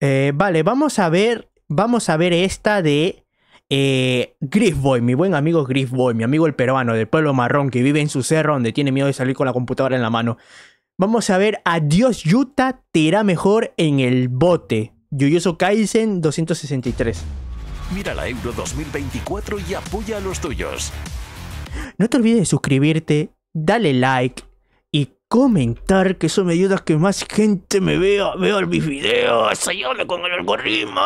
Eh, vale, vamos a ver. Vamos a ver esta de. Eh, Boy, mi buen amigo Boy, mi amigo el peruano del pueblo marrón que vive en su cerro donde tiene miedo de salir con la computadora en la mano. Vamos a ver Adiós Yuta te irá mejor en el bote. Yuyoso Kaisen 263. Mira la Euro 2024 y apoya a los tuyos. No te olvides de suscribirte, dale like, comentar, que eso me ayuda a que más gente me vea, vea mis videos, ayúdame con el algoritmo.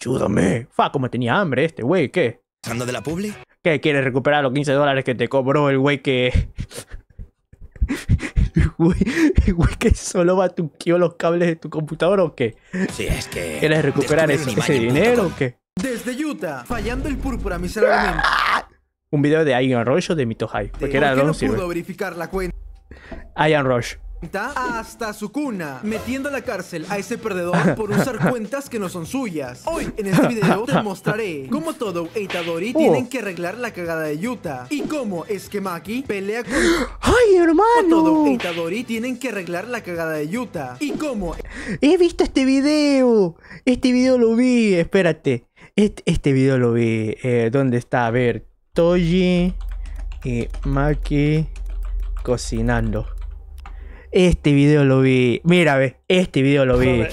Ayúdame. Fa, como tenía hambre este güey, ¿qué? ¿Estando de la publi? ¿Qué quieres recuperar los 15 dólares que te cobró el güey que... El güey que solo batuqueó los cables de tu computador o qué? Sí, es que... ¿Quieres recuperar ese, dinero o qué? Desde Utah, fallando el púrpura miserablemente un video de Ian Rush o de Mito High. Porque era no pudo verificar la cuenta? Ian Rush. Hasta su cuna, metiendo a la cárcel a ese perdedor por usar cuentas que no son suyas. Hoy en este video te mostraré cómo todo e Itadori tienen que arreglar la cagada de Yuta y cómo es que Maki pelea con. ¡Ay, hermano! Todo Eitadori tienen que arreglar la cagada de Yuta y cómo. He visto este video. Este video lo vi. Espérate. Este, este video lo vi. Eh, ¿Dónde está? A ver. Toji y eh, Maki cocinando. Este video lo vi. Mira, ve. Este video lo vi.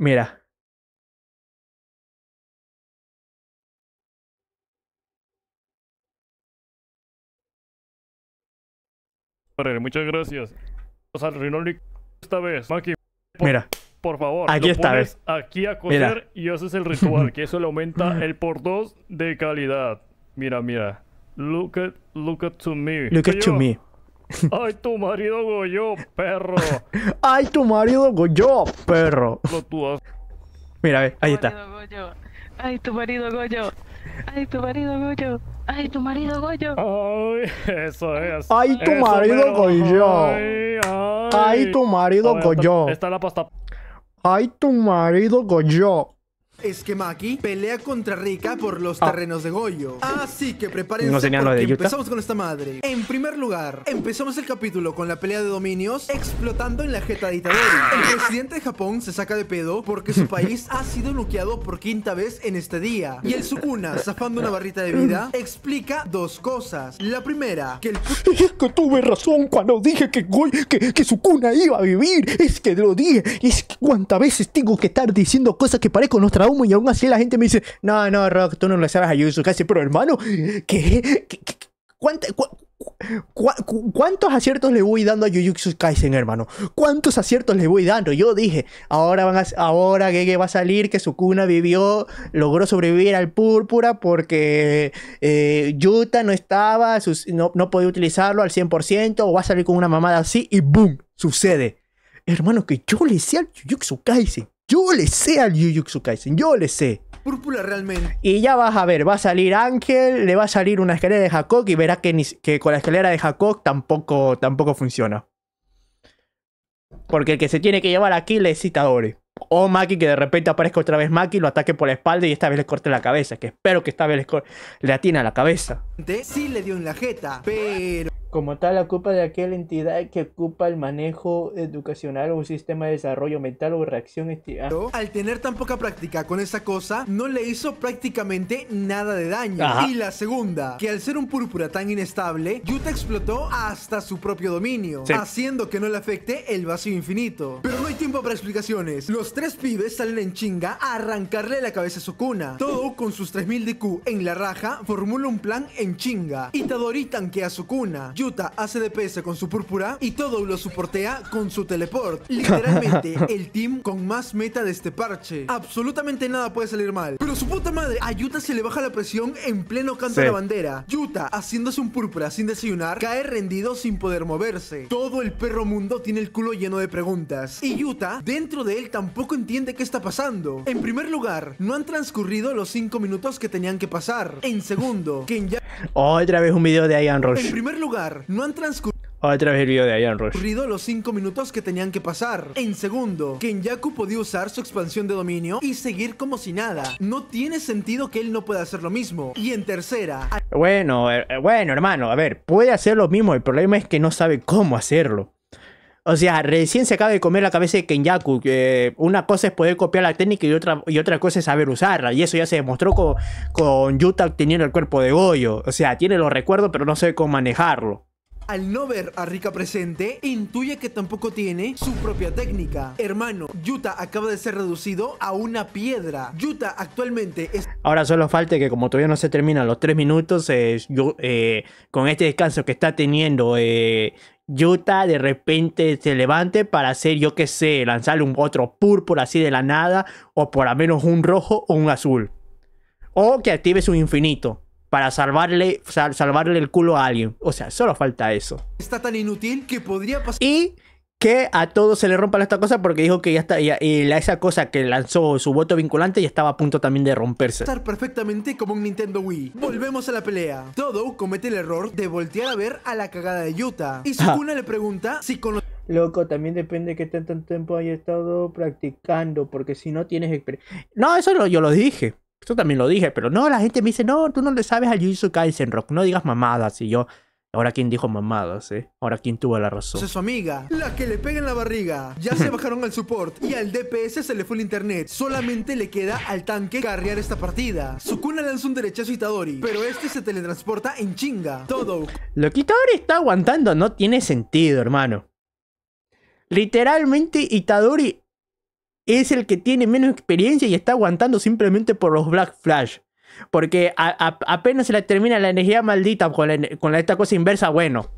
Mira. Muchas gracias. Al esta vez. Maki. Mira por favor. Aquí está, pones aquí a coser y haces el ritual, que eso le aumenta el por dos de calidad. Mira, mira. Look at, look at to me. Look at to me. Ay, tu marido goyó, perro. Ay, tu marido goyó, perro. Mira, ve, ahí está. Ay, tu marido goyó. Ay, tu marido goyó. Ay, tu marido goyo. Ay, eso es. Ay, tu marido goyo. Ay, tu marido goyo. Está la pasta. Ay, tu marido con es que Maki pelea contra Rika ah. por los ah. terrenos de Goyo. Así que prepárense porque empezamos con esta madre. En primer lugar, empezamos el capítulo con la pelea de dominios explotando en la jeta de El presidente de Japón se saca de pedo porque su país ha sido bloqueado por quinta vez en este día. Y el Sukuna, zafando una barrita de vida, explica dos cosas. La primera, que el... Es que tuve razón cuando dije que, Goyo que, que Sukuna iba a vivir. Es que lo dije. Es que cuántas veces tengo que estar diciendo cosas que parezco nuestra y aún así la gente me dice, no, no, Rock, tú no le sabes a Jujutsu Kaisen, pero hermano, ¿qué? ¿Cuántos aciertos le voy dando a Jujutsu Kaisen, hermano? ¿Cuántos aciertos le voy dando? Yo dije, ahora van ahora Gege va a salir que su cuna vivió, logró sobrevivir al púrpura porque eh, Yuta no estaba, no, no podía utilizarlo al 100% o va a salir con una mamada así y ¡boom! Sucede hermano, que yo le sé al Jujutsu Kaisen. Yo le sé al Jujutsu Kaisen, yo le sé. Púrpura realmente. Y ya vas a ver, va a salir Ángel, le va a salir una escalera de Hakok y verás que, con la escalera de Hakok tampoco, tampoco funciona. Porque el que se tiene que llevar aquí le cita Ore. O Maki, que de repente aparezca otra vez Maki, lo ataque por la espalda y esta vez le corte la cabeza. Que espero que esta vez le, le atina la cabeza. Sí le dio en la jeta, pero como tal la culpa de aquella entidad que ocupa el manejo educacional o un sistema de desarrollo mental o reacción estirada. Ah. Al tener tan poca práctica con esa cosa, no le hizo prácticamente nada de daño. Y la segunda, que al ser un púrpura tan inestable, Yuta explotó hasta su propio dominio, haciendo que no le afecte el vacío infinito. Pero no hay tiempo para explicaciones. Los tres pibes salen en chinga a arrancarle la cabeza a Sukuna. Todo con sus 3000 de Q en la raja formula un plan en chinga. Itadori tanquea a Sukuna. Yuta hace DPS con su púrpura y todo lo suportea con su teleport. Literalmente, el team con más meta de este parche. Absolutamente nada puede salir mal. Pero su puta madre, a Yuta se le baja la presión en pleno canto de la bandera. Yuta, haciéndose un púrpura sin desayunar, cae rendido sin poder moverse. Todo el perro mundo tiene el culo lleno de preguntas. Y Yuta, dentro de él, tampoco entiende qué está pasando. En primer lugar, no han transcurrido los 5 minutos que tenían que pasar. En segundo, Kenya... Otra vez un video de Ian Rush. En primer lugar, no han transcurrido. Otra de los 5 minutos que tenían que pasar. En segundo, Kenyaku podía usar su expansión de dominio y seguir como si nada. No tiene sentido que él no pueda hacer lo mismo. Y en tercera... Bueno, eh, eh, bueno hermano, a ver, puede hacer lo mismo. El problema es que no sabe cómo hacerlo. O sea, recién se acaba de comer la cabeza de Kenyaku. una cosa es poder copiar la técnica y otra, y otra cosa es saber usarla. Y eso ya se demostró con, con Yuta teniendo el cuerpo de Goyo. O sea, tiene los recuerdos, pero no sabe cómo manejarlo. Al no ver a Rika presente, intuye que tampoco tiene su propia técnica. Hermano, Yuta acaba de ser reducido a una piedra. Yuta actualmente es... Ahora solo falta que como todavía no se terminan los tres minutos, eh, eh, con este descanso que está teniendo eh, Yuta de repente se levante para hacer, yo qué sé, lanzarle un otro púrpura así de la nada, o por lo menos un rojo o un azul. O que active su infinito para salvarle, salvarle el culo a alguien. O sea, solo falta eso. Está tan inútil que podría pasar. Y que a todos se le rompa esta cosa porque dijo que ya está, y esa cosa que lanzó su voto vinculante ya estaba a punto también de romperse. Estar perfectamente como un Nintendo Wii. Volvemos a la pelea. Todo comete el error de voltear a ver a la cagada de Yuta. Y Sukuna le pregunta si con Loco, también depende de qué tanto tiempo haya estado practicando, porque si no tienes experiencia. No, eso yo lo dije. esto también lo dije, pero no, la gente me dice, no, tú no le sabes a Jujutsu Kaisen Rock, no digas mamadas. Y yo, Ahora quién dijo mamadas, ¿eh? Ahora quién tuvo la razón. es su amiga, la que le pega en la barriga. Ya se bajaron al support y al DPS se le fue el internet. Solamente le queda al tanque carrear esta partida. Sukuna lanza un derechazo a Itadori, pero este se teletransporta en chinga. Todo. Lo que Itadori está aguantando no tiene sentido, hermano. Literalmente Itadori es el que tiene menos experiencia y está aguantando simplemente por los Black Flash. Porque apenas se le termina la energía maldita con, la, esta cosa inversa, bueno,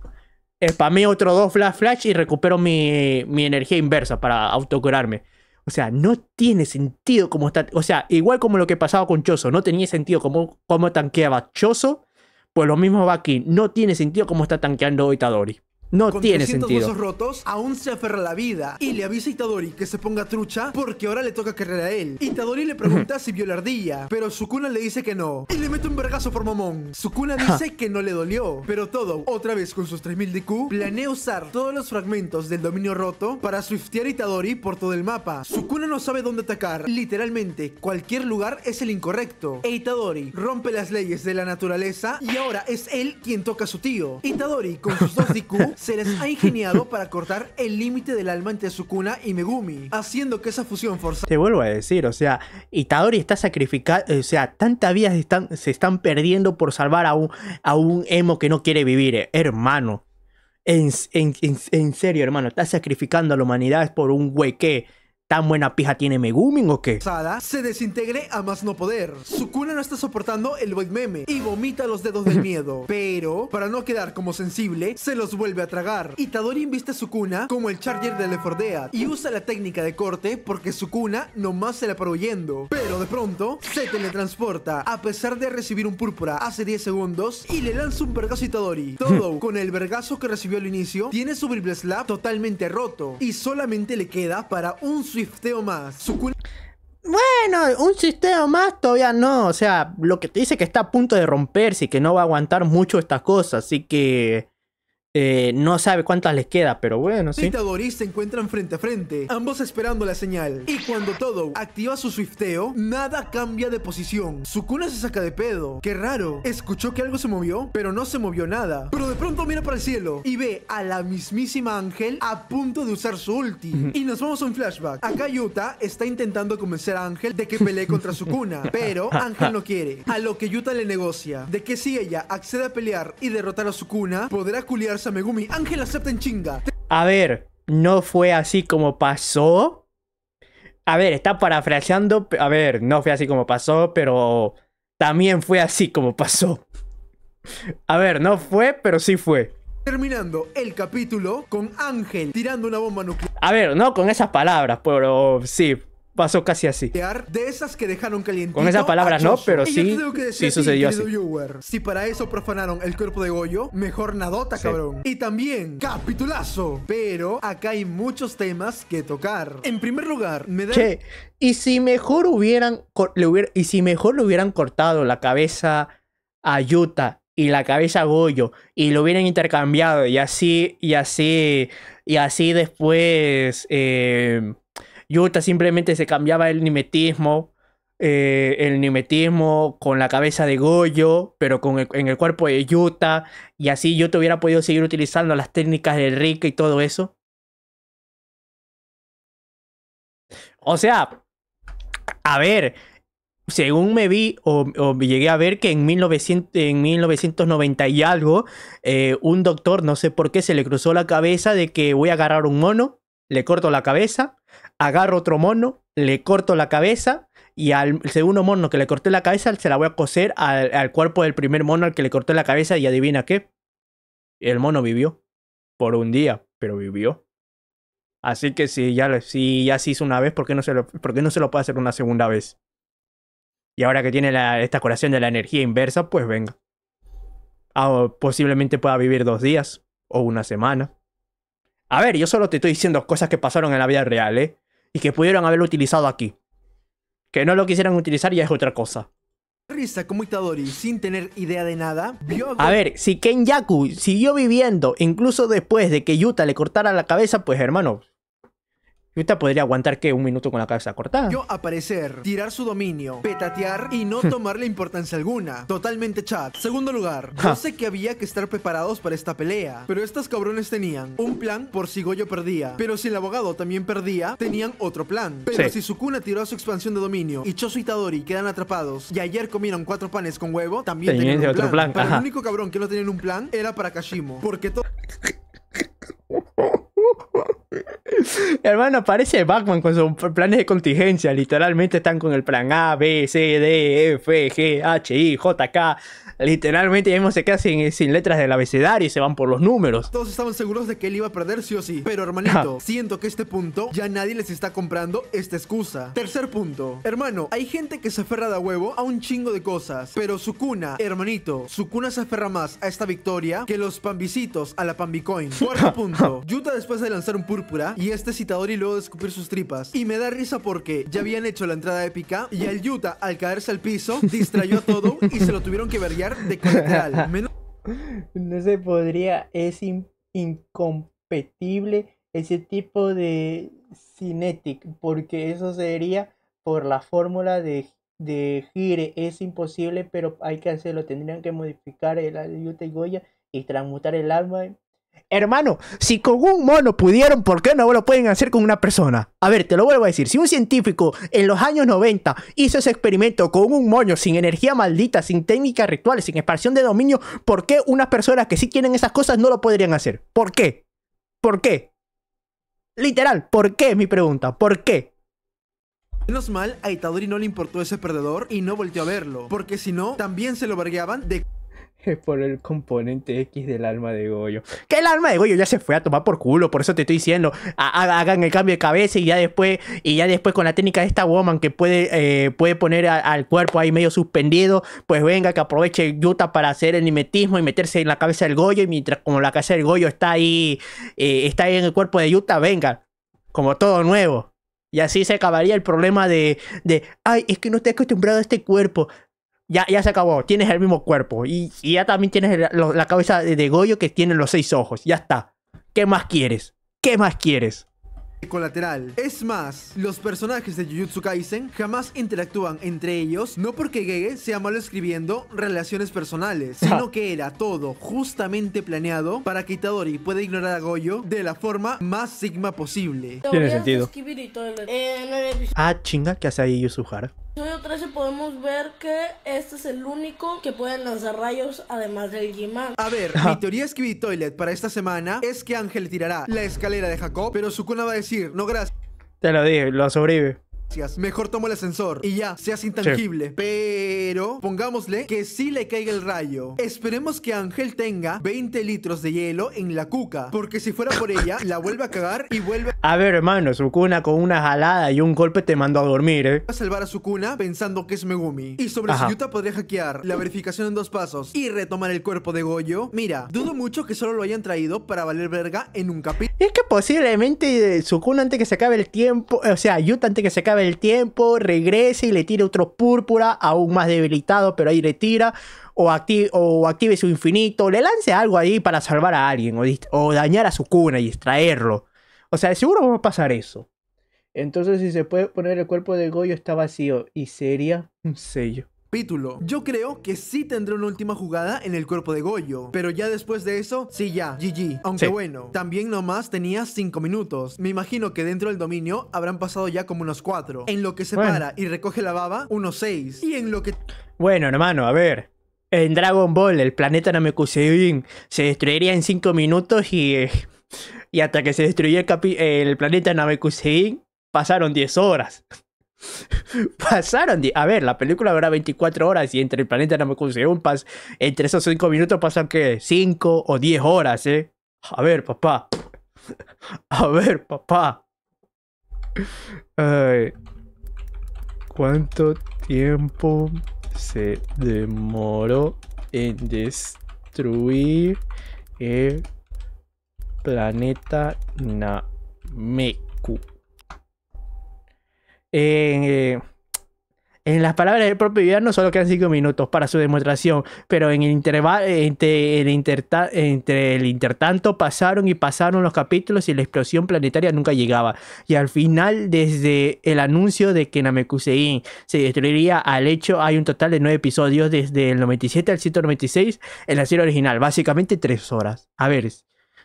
spamé otro dos flash flash y recupero mi, energía inversa para autocurarme. O sea, no tiene sentido como está. O sea, igual como lo que pasaba con Choso, no tenía sentido como, tanqueaba Choso, pues lo mismo va aquí. No tiene sentido como está tanqueando hoy Tadori. No con tiene huesos rotos, aún se aferra a la vida y le avisa a Itadori que se ponga trucha porque ahora le toca querer a él. Itadori le pregunta si vio la ardilla, pero Sukuna le dice que no y le mete un vergazo por Momón. Sukuna dice que no le dolió, pero todo, otra vez con sus 3000 DQ, planea usar todos los fragmentos del dominio roto para swiftear a Itadori por todo el mapa. Sukuna no sabe dónde atacar, literalmente cualquier lugar es el incorrecto. E Itadori rompe las leyes de la naturaleza y ahora es él quien toca a su tío. Itadori con sus dos DQ se les ha ingeniado para cortar el límite del alma entre Sukuna y Megumi, haciendo que esa fusión forzada... Te vuelvo a decir, o sea, Itadori está sacrificando, eh, o sea, tantas vidas están, se están perdiendo por salvar a un, a un emo que no quiere vivir, eh, hermano. En, en, en, serio, hermano, está sacrificando a la humanidad por un weque. ¿Tan buena pija tiene Megumin o qué? Sada se desintegre a más no poder. Su cuna no está soportando el void meme y vomita los dedos del miedo. Pero, para no quedar como sensible, se los vuelve a tragar. Itadori inviste a su cuna como el Charger de Lefordea y usa la técnica de corte porque su cuna nomás se la paró huyendo. Pero de pronto, se teletransporta a pesar de recibir un púrpura hace 10 segundos y le lanza un vergazo a Itadori. Todo con el vergazo que recibió al inicio, tiene su Bible Slap totalmente roto y solamente le queda para un más. bueno, un sistema más todavía no. O sea, lo que te dice que está a punto de romperse y que no va a aguantar mucho estas cosas. Así que eh, no sabe cuántas les queda, pero bueno, sí. se encuentran frente a frente, ambos esperando la señal. Y cuando todo activa su swifteo, nada cambia de posición. Sukuna se saca de pedo. Qué raro. Escuchó que algo se movió, pero no se movió nada. Pero de pronto mira para el cielo y ve a la mismísima Ángel a punto de usar su ulti. Y nos vamos a un flashback. Acá Yuta está intentando convencer a Ángel de que pelee contra Sukuna, pero Ángel no quiere. A lo que Yuta le negocia de que si ella accede a pelear y derrotar a Sukuna, podrá culiarse Megumi. Ángel acepta en chinga. A ver, no fue así como pasó. A ver, está parafraseando. A ver, no fue así como pasó, pero también fue así como pasó. A ver, no fue, pero sí fue. Terminando el capítulo con Ángel tirando una bomba nuclear. A ver, no con esas palabras, pero sí, pasó casi así. De esas que dejaron calientito. Con esa palabra no, pero sí, sí sucedió así. si para eso profanaron el cuerpo de Goyo, mejor nadota, cabrón. Y también, capitulazo. Pero acá hay muchos temas que tocar. En primer lugar, me da... Che, y si mejor hubieran... Le y si mejor le hubieran cortado la cabeza a Yuta y la cabeza a Goyo y lo hubieran intercambiado y así, y así, y así después... Eh, Yuta simplemente se cambiaba el nimetismo eh, el nimetismo con la cabeza de Goyo, pero en el cuerpo de Yuta y así Yuta hubiera podido seguir utilizando las técnicas de Rick y todo eso. O sea, a ver, según me vi o, llegué a ver que en, 1900, en 1990 y algo, eh, un doctor, no sé por qué, se le cruzó la cabeza de que voy a agarrar un mono, le corto la cabeza, agarro otro mono, le corto la cabeza y al segundo mono que le corté la cabeza se la voy a coser al, cuerpo del primer mono al que le corté la cabeza y adivina qué. El mono vivió. Por un día, pero vivió. Así que si ya, si ya se hizo una vez, ¿por qué, no se lo, no se lo puede hacer una segunda vez? Y ahora que tiene esta curación de la energía inversa, pues venga. Ah, posiblemente pueda vivir dos días o una semana. A ver, yo solo te estoy diciendo cosas que pasaron en la vida real, ¿eh? y que pudieron haberlo utilizado aquí. Que no lo quisieran utilizar ya es otra cosa. Risa como sin tener idea de nada, vio... A ver, si Ken Yaku siguió viviendo, incluso después de que Yuta le cortara la cabeza, pues hermano, ahorita podría aguantar que un minuto con la cabeza cortada. Yo aparecer, tirar su dominio, petatear y no tomarle importancia alguna. Totalmente chat. Segundo lugar, yo sé que había que estar preparados para esta pelea, pero estos cabrones tenían un plan por si Goyo perdía, pero si el abogado también perdía, tenían otro plan. Pero si Sukuna tiró a su expansión de dominio y Chosu y Tadori quedan atrapados y ayer comieron cuatro panes con huevo, también tenían, otro plan. el único cabrón que no tenía un plan era para Kashimo, porque todo... Hermano, parece Batman con sus planes de contingencia. Literalmente están con el plan A, B, C, D, E, F, G, H, I, J, K. Literalmente ya mismo se sin, letras del abecedario y se van por los números. Todos estaban seguros de que él iba a perder sí o sí. Pero hermanito, siento que este punto ya nadie les está comprando esta excusa. Tercer punto. Hermano, hay gente que se aferra de huevo a un chingo de cosas. Pero su cuna, hermanito, su cuna se aferra más a esta victoria que los pambicitos a la pambicoin. Cuarto punto. Yuta después de lanzar un púrpura y este citador y luego de sus tripas. Y me da risa porque ya habían hecho la entrada épica y el Yuta, al caerse al piso, distrayó a todo y se lo tuvieron que verlear de colateral. Menos... No se podría, es in incompetible ese tipo de Cinetic, porque eso sería por la fórmula de de gire es imposible, pero hay que hacerlo. Tendrían que modificar el Yuta y Goya y transmutar el alma Hermano, si con un mono pudieron, ¿por qué no lo pueden hacer con una persona? A ver, te lo vuelvo a decir, si un científico en los años 90 hizo ese experimento con un moño sin energía maldita, sin técnicas rituales, sin expansión de dominio, ¿por qué unas personas que sí tienen esas cosas no lo podrían hacer? ¿Por qué? ¿Por qué? Literal, ¿por qué? es Mi pregunta, ¿por qué? Menos mal, a Itadori no le importó ese perdedor y no volteó a verlo, porque si no, también se lo vergueaban de por el componente X del alma de Goyo. Que el alma de Goyo ya se fue a tomar por culo, por eso te estoy diciendo, hagan el cambio de cabeza y ya después, y ya después con la técnica de esta woman que puede, eh, puede poner al cuerpo ahí medio suspendido, pues venga, que aproveche Yuta para hacer el mimetismo y meterse en la cabeza del Goyo, y mientras como la cabeza del Goyo está ahí, eh, está ahí en el cuerpo de Yuta, venga, como todo nuevo. Y así se acabaría el problema de, de, ay, es que no estoy acostumbrado a este cuerpo ya, se acabó, tienes el mismo cuerpo y, ya también tienes la cabeza de, Goyo que tiene los seis ojos, ya está. ¿Qué más quieres? ¿Qué más quieres? colateral. Es más, los personajes de Jujutsu Kaisen jamás interactúan entre ellos, no porque Gege sea malo escribiendo relaciones personales, sino que era todo justamente planeado para que Itadori pueda ignorar a Goyo de la forma más sigma posible. Tiene sentido. ah, chinga, ¿qué hace ahí Yusuhara? episodio 13 podemos ver que este es el único que puede lanzar rayos además del g A ver, mi teoría es toilet para esta semana es que Ángel tirará la escalera de Jacob, pero su cuna va a decir, no gracias. Te lo dije, lo sobrevive. Mejor tomo el ascensor y ya, seas intangible. Pero pongámosle que si le caiga el rayo. Esperemos que Ángel tenga 20 litros de hielo en la cuca. Porque si fuera por ella, la vuelve a cagar y vuelve. A ver, hermano, su cuna con una jalada y un golpe te mandó a dormir, ¿eh? A salvar a su cuna pensando que es Megumi. Y sobre Ajá. su yuta podría hackear la verificación en dos pasos y retomar el cuerpo de Goyo. Mira, dudo mucho que solo lo hayan traído para valer verga en un capítulo. Es que posiblemente su cuna antes que se acabe el tiempo, o sea, Yuta antes que se acabe el tiempo, regrese y le tire otro púrpura, aún más debilitado, pero ahí le tira. O, o active su infinito, le lance algo ahí para salvar a alguien, o, dañar a su cuna y extraerlo O sea, seguro va a pasar eso. Entonces, si se puede poner el cuerpo de Goyo, está vacío. Y sería un sello. Yo creo que sí tendré una última jugada en el cuerpo de Goyo, pero ya después de eso, sí ya, GG. Aunque bueno, también nomás tenía 5 minutos. Me imagino que dentro del dominio habrán pasado ya como unos 4. En lo que se para y recoge la baba, unos 6. Y en lo que... Bueno, hermano, a ver, en Dragon Ball, el planeta Namekusein se destruiría en 5 minutos y, eh, y hasta que se destruyó el, planeta Namekusein pasaron 10 horas. Pasaron, a ver, la película dura 24 horas y entre el planeta no me consiguió un pas, entre esos 5 minutos pasan que 5 o 10 horas, ¿eh? A ver, papá. A ver, papá. ¿Cuánto tiempo se demoró en destruir el planeta Nameku? Eh, en las palabras del propio Villano solo quedan cinco minutos para su demostración, pero en el intervalo entre el, entre el intertanto pasaron y pasaron los capítulos y la explosión planetaria nunca llegaba. Y al final, desde el anuncio de que Namekusei se destruiría al hecho, hay un total de 9 episodios desde el 97 al 196 en la serie original, básicamente 3 horas. A ver,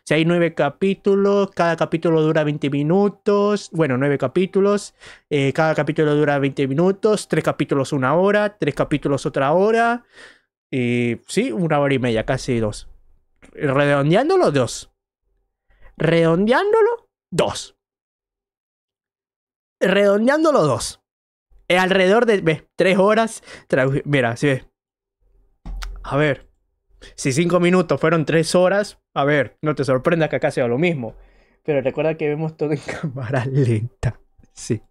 si hay nueve capítulos, cada capítulo dura 20 minutos. Bueno, nueve capítulos. Eh, cada capítulo dura 20 minutos. Tres capítulos una hora. Tres capítulos otra hora. Y sí, una hora y media, casi dos. Redondeándolo, dos. Redondeándolo, dos. Redondeándolo, dos. alrededor de, tres horas. Mira, ve. A ver. Si cinco minutos fueron tres horas, a ver, no te sorprendas que acá sea lo mismo. Pero recuerda que vemos todo en cámara lenta. Sí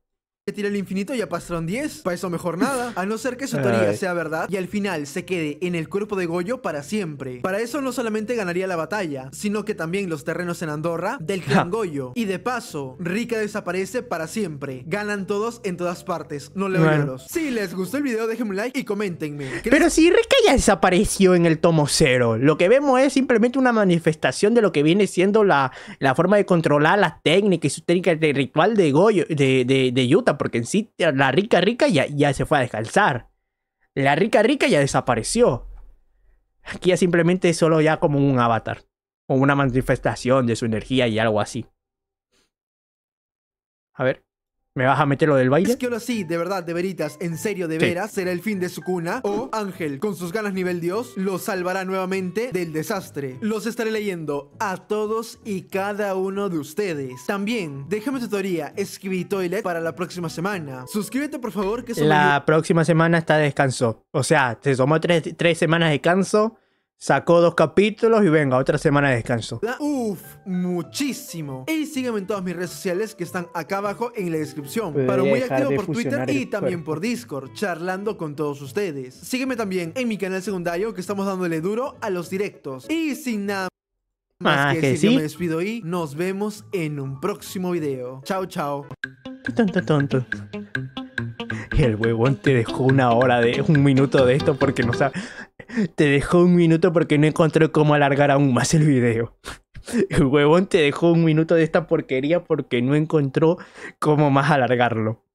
que tira el infinito y ya pasaron 10. Para eso mejor nada. A no ser que su teoría sea verdad y al final se quede en el cuerpo de Goyo para siempre. Para eso no solamente ganaría la batalla, sino que también los terrenos en Andorra del clan Goyo. Y de paso, Rika desaparece para siempre. Ganan todos en todas partes. No le bueno. los. Si les gustó el video, déjenme un like y comentenme Pero si Rika ya desapareció en el tomo cero, lo que vemos es simplemente una manifestación de lo que viene siendo la, la forma de controlar las técnicas y su técnica de ritual de Goyo, de, de, de Yuta porque en sí la rica rica ya, se fue a descalzar La rica rica ya desapareció. Aquí ya simplemente es solo ya como un avatar. O una manifestación de su energía y algo así. A ver. ¿Me vas a meter lo del baile? Es que ahora sí, de verdad, de veritas, en serio, de veras, será el fin de su cuna. O Ángel, con sus ganas nivel Dios, lo salvará nuevamente del desastre. Los estaré leyendo a todos y cada uno de ustedes. También, déjame tu teoría, escribí toilet para la próxima semana. Suscríbete, por favor, que La próxima semana está de descanso. O sea, se tomó tres, tres semanas de canso. Sacó dos capítulos y venga, otra semana de descanso. Uf, muchísimo. Y sígueme en todas mis redes sociales que están acá abajo en la descripción. Pero muy activo por Twitter y también por Discord, charlando con todos ustedes. Sígueme también en mi canal secundario que estamos dándole duro a los directos. Y sin nada más, que, decir, me despido y nos vemos en un próximo video. Chao, chao. Tonto, tonto. El huevón te dejó una hora de un minuto de esto porque no sabe te dejó un minuto porque no encontró cómo alargar aún más el video. El huevón te dejó un minuto de esta porquería porque no encontró cómo más alargarlo.